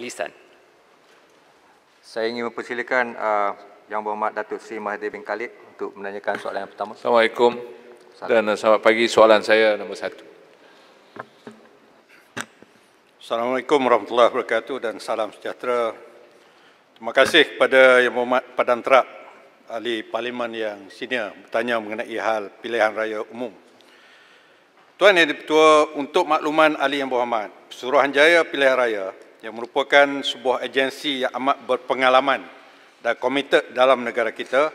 lisan. Saya ingin mempersilakan uh, Yang Berhormat Datuk Seri Mahathir bin Khalid untuk menanyakan soalan yang pertama. Assalamualaikum dan uh, selamat pagi soalan saya nombor satu. Assalamualaikum warahmatullahi wabarakatuh dan salam sejahtera. Terima kasih kepada Yang Berhormat Padanterap ahli parlimen yang senior bertanya mengenai hal pilihan raya umum. Tuan Yang Dipertua, untuk makluman Ali yang berhormat, Suruhanjaya Pilihan Raya yang merupakan sebuah agensi yang amat berpengalaman dan komited dalam negara kita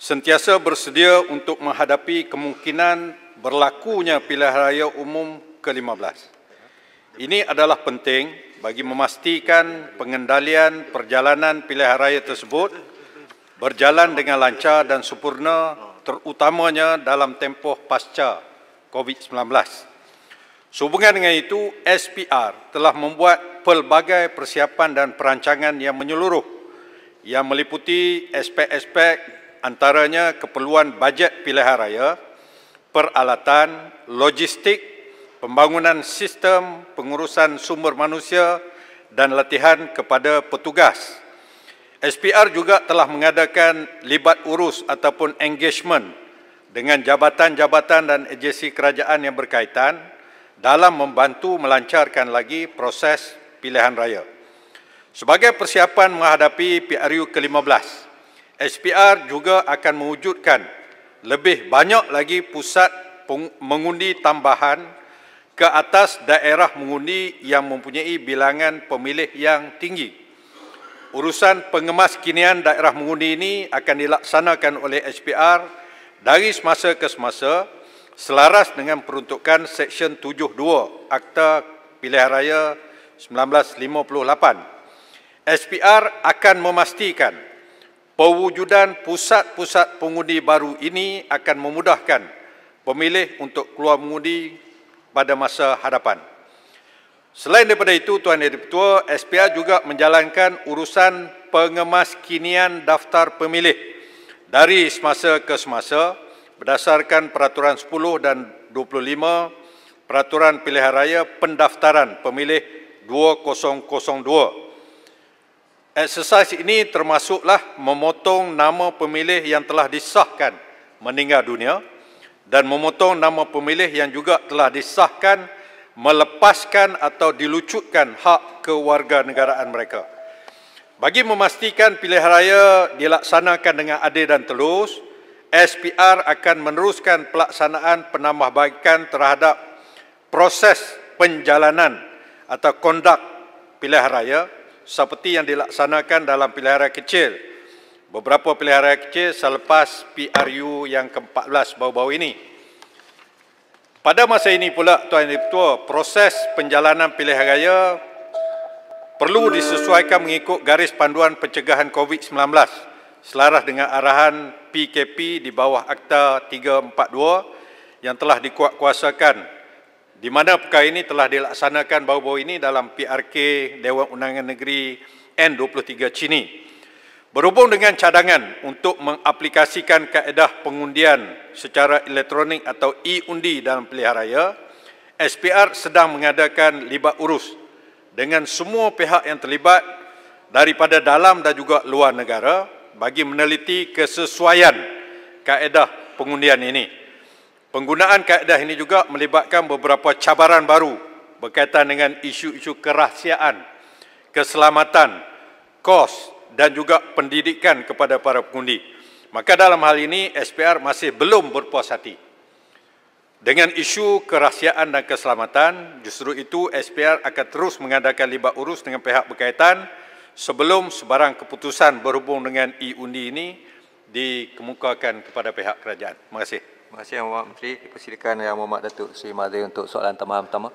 sentiasa bersedia untuk menghadapi kemungkinan berlakunya pilihan raya umum ke-15. Ini adalah penting bagi memastikan pengendalian perjalanan pilihan raya tersebut berjalan dengan lancar dan sempurna terutamanya dalam tempoh pasca COVID-19. Sehubungan dengan itu, SPR telah membuat pelbagai persiapan dan perancangan yang menyeluruh yang meliputi aspek-aspek antaranya keperluan bajet pilihan raya, peralatan, logistik, pembangunan sistem, pengurusan sumber manusia dan latihan kepada petugas. SPR juga telah mengadakan libat urus ataupun engagement dengan jabatan-jabatan dan agensi kerajaan yang berkaitan dalam membantu melancarkan lagi proses pilihan raya. Sebagai persiapan menghadapi PRU ke-15, SPR juga akan mewujudkan lebih banyak lagi pusat mengundi tambahan ke atas daerah mengundi yang mempunyai bilangan pemilih yang tinggi. Urusan pengemas kinian daerah mengundi ini akan dilaksanakan oleh SPR dari semasa ke semasa selaras dengan peruntukan Seksyen 72 Akta Pilihan Raya 1958. SPR akan memastikan perwujudan pusat-pusat pengundi baru ini akan memudahkan pemilih untuk keluar mengundi pada masa hadapan. Selain daripada itu, Tuan Yang Dipertua, SPR juga menjalankan urusan pengemaskinian daftar pemilih dari semasa ke semasa berdasarkan Peraturan 10 dan 25 Peraturan Pilihan Raya Pendaftaran Pemilih 2019. 2002. Eksersis ini termasuklah memotong nama pemilih yang telah disahkan meninggal dunia dan memotong nama pemilih yang juga telah disahkan melepaskan atau dilucutkan hak kewarganegaraan mereka. Bagi memastikan pilihan raya dilaksanakan dengan adil dan telus, SPR akan meneruskan pelaksanaan penambahbaikan terhadap proses penjalanan atau conduct pilihan raya seperti yang dilaksanakan dalam pilihan raya kecil. Beberapa pilihan raya kecil selepas PRU yang ke-14 bau-bau ini. Pada masa ini pula, Tuan Yang Ketua, proses penjalanan pilihan raya perlu disesuaikan mengikut garis panduan pencegahan COVID-19 selaras dengan arahan PKP di bawah Akta 342 yang telah dikuatkuasakan di mana perkara ini telah dilaksanakan baru-baru ini dalam PRK Dewan Undangan Negeri N23 Cini. Berhubung dengan cadangan untuk mengaplikasikan kaedah pengundian secara elektronik atau e-undi dalam pilihan raya, SPR sedang mengadakan libat urus dengan semua pihak yang terlibat daripada dalam dan juga luar negara bagi meneliti kesesuaian kaedah pengundian ini. Penggunaan kaedah ini juga melibatkan beberapa cabaran baru berkaitan dengan isu-isu kerahsiaan, keselamatan, kos dan juga pendidikan kepada para pengundi. Maka dalam hal ini SPR masih belum berpuas hati. Dengan isu kerahsiaan dan keselamatan, justru itu SPR akan terus mengadakan libat urus dengan pihak berkaitan sebelum sebarang keputusan berhubung dengan e-undi ini dikemukakan kepada pihak kerajaan. Terima kasih. Terima kasih Yang Mohd Menteri. Dipersilakan Yang Mohd Datuk Sri Mazli untuk soalan tambahan pertama.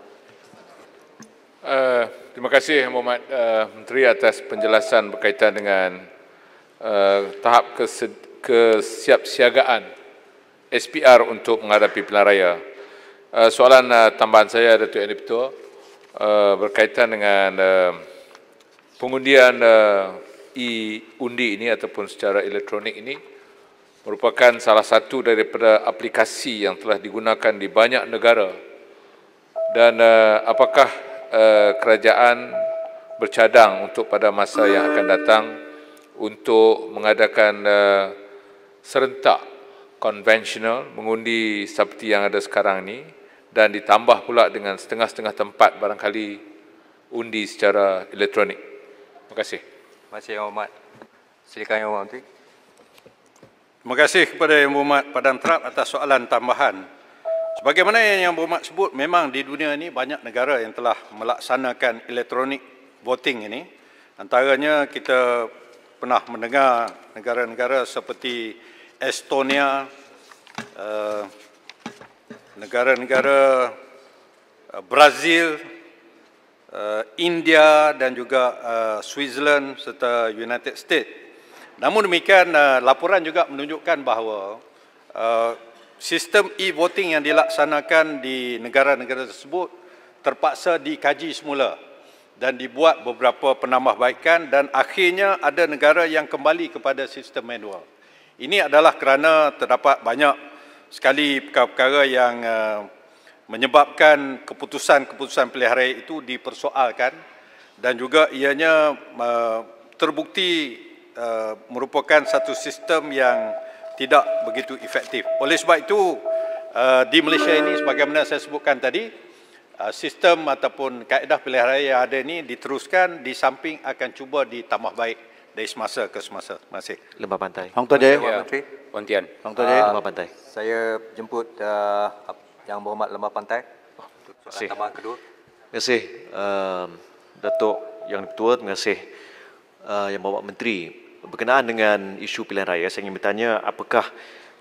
Uh, terima kasih Yang Mohd uh, eh, Menteri atas penjelasan berkaitan dengan uh, tahap kesiapsiagaan SPR untuk menghadapi pilihan raya. Uh, soalan uh, tambahan saya Datuk Yang Dipertua uh, berkaitan dengan uh, pengundian uh, e-undi ini ataupun secara elektronik ini merupakan salah satu daripada aplikasi yang telah digunakan di banyak negara dan uh, apakah uh, kerajaan bercadang untuk pada masa yang akan datang untuk mengadakan uh, serentak konvensional mengundi seperti yang ada sekarang ini dan ditambah pula dengan setengah-setengah tempat barangkali undi secara elektronik. Terima kasih. Terima kasih Yang Hormat. Silakan Yang Hormat. Terima kasih kepada Yang Berhormat Padang Terap atas soalan tambahan. Sebagaimana yang Yang Berhormat sebut, memang di dunia ini banyak negara yang telah melaksanakan elektronik voting ini. Antaranya kita pernah mendengar negara-negara seperti Estonia, eh, negara-negara eh, Brazil, eh, India dan juga Switzerland serta United States. Namun demikian, eh, laporan juga menunjukkan bahawa eh, sistem e-voting yang dilaksanakan di negara-negara tersebut terpaksa dikaji semula dan dibuat beberapa penambahbaikan dan akhirnya ada negara yang kembali kepada sistem manual. Ini adalah kerana terdapat banyak sekali perkara-perkara yang eh, menyebabkan keputusan-keputusan pilihan raya itu dipersoalkan dan juga ianya terbukti Eh, merupakan satu sistem yang tidak begitu efektif. Oleh sebab itu, eh, di Malaysia ini sebagaimana saya sebutkan tadi, eh, sistem ataupun kaedah pilihan raya yang ada ini diteruskan di samping akan cuba ditambah baik dari semasa ke semasa. Terima kasih. Lembah Pantai. Hong Tuan Jaya. Ya. Pontian. Hong Tuan Jaya. Ah, Lembah Pantai. Saya jemput uh, yang berhormat Lembah Pantai. Soalan Masih. tambahan kedua. Terima kasih. Ehm, Datuk Yang Ketua, terima kasih. Uh, yang Bapak Menteri, berkenaan dengan isu pilihan raya, saya ingin bertanya apakah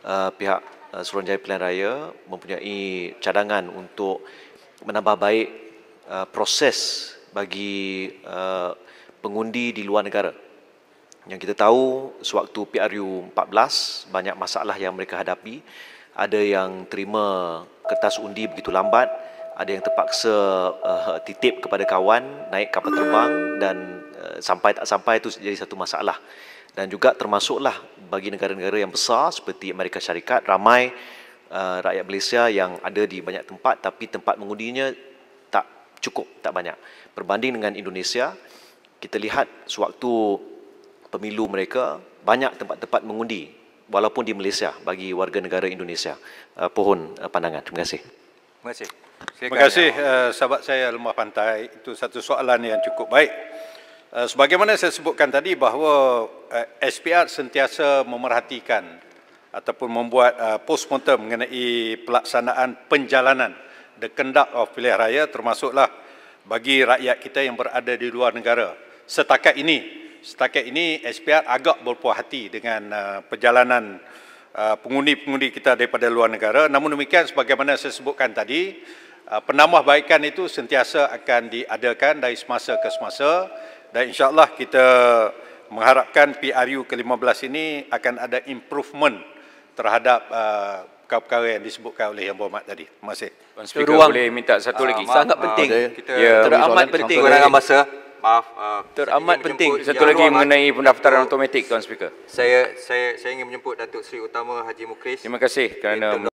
uh, pihak uh, Suruhanjaya Pilihan Raya mempunyai cadangan untuk menambah baik uh, proses bagi uh, pengundi di luar negara. Yang kita tahu sewaktu PRU 14 banyak masalah yang mereka hadapi. Ada yang terima kertas undi begitu lambat, ada yang terpaksa uh, titip kepada kawan, naik kapal terbang dan Eh, sampai tak sampai itu jadi satu masalah dan juga termasuklah bagi negara-negara yang besar seperti Amerika Syarikat ramai uh, rakyat Malaysia yang ada di banyak tempat tapi tempat mengundinya tak cukup tak banyak berbanding dengan Indonesia kita lihat sewaktu pemilu mereka banyak tempat-tempat mengundi walaupun di Malaysia bagi warga negara Indonesia uh, pohon uh, pandangan terima kasih terima kasih terima kasih uh, sahabat saya lemah pantai itu satu soalan yang cukup baik Eh, sebagaimana saya sebutkan tadi bahawa eh, SPR sentiasa memerhatikan ataupun membuat post eh, postmortem mengenai pelaksanaan penjalanan the conduct of pilihan raya termasuklah bagi rakyat kita yang berada di luar negara. Setakat ini, setakat ini SPR agak berpuas hati dengan perjalanan pengundi-pengundi kita daripada luar negara. Namun demikian sebagaimana saya sebutkan tadi, penambahbaikan itu sentiasa akan diadakan dari semasa ke semasa dan insyaallah kita mengharapkan PRU ke-15 ini akan ada improvement terhadap uh, perkara-perkara yang disebutkan oleh Yang Berhormat tadi. Terima kasih. Tuan Speaker Ruang. boleh minta satu lagi. Ah, maaf, Sangat ah, penting. Uh, kita ya, teramat penting. Kurangan masa. Maaf. Uh, teramat penting. Satu lagi ruang mengenai pendaftaran otomatik Tuan Speaker. Saya saya saya ingin menjemput Datuk Seri Utama Haji Mukris. Terima kasih kerana